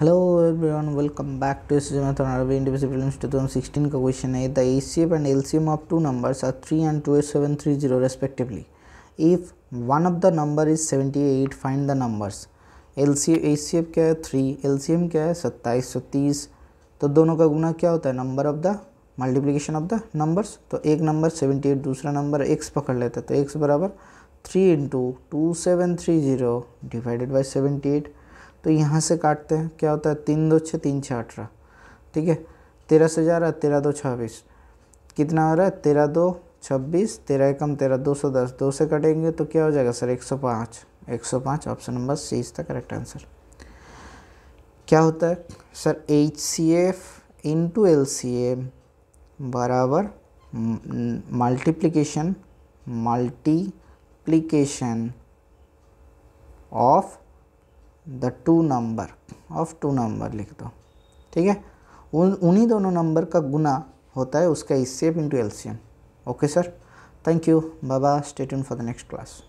hello everyone welcome back to math अरबी इंडिविजुअल फिल्म्स 2016 का क्वेश्चन है the A C F and L C M of two numbers are three and two eight seven three zero respectively if one of the number is seventy eight find the numbers L C A C F क्या है three L C M क्या है सत्ताईस सौ तीस तो दोनों का गुना क्या होता है number of the multiplication of the numbers तो एक नंबर सेवेंटी एट दूसरा नंबर एक्स पकड़ लेता है तो एक्स बराबर three into two seven three zero divided by seventy eight तो यहाँ से काटते हैं क्या होता है तीन दो छः तीन छः अठारह ठीक है तेरह से जा रहा है तेरह दो छब्बीस कितना हो रहा है तेरह दो छब्बीस तेरह एकम तेरह दो सौ दस दो से कटेंगे तो क्या हो जाएगा सर एक सौ पाँच एक सौ पाँच option number C the correct answer क्या होता है sir H C F into L C M बराबर multiplication multiplication of the two number of two number लिख दो ठीक है उन उन्हीं दोनों नंबर का गुना होता है उसका इससे इंटू एल्सियम ओके सर थैंक यू बाबा स्टेट फॉर द नेक्स्ट क्लास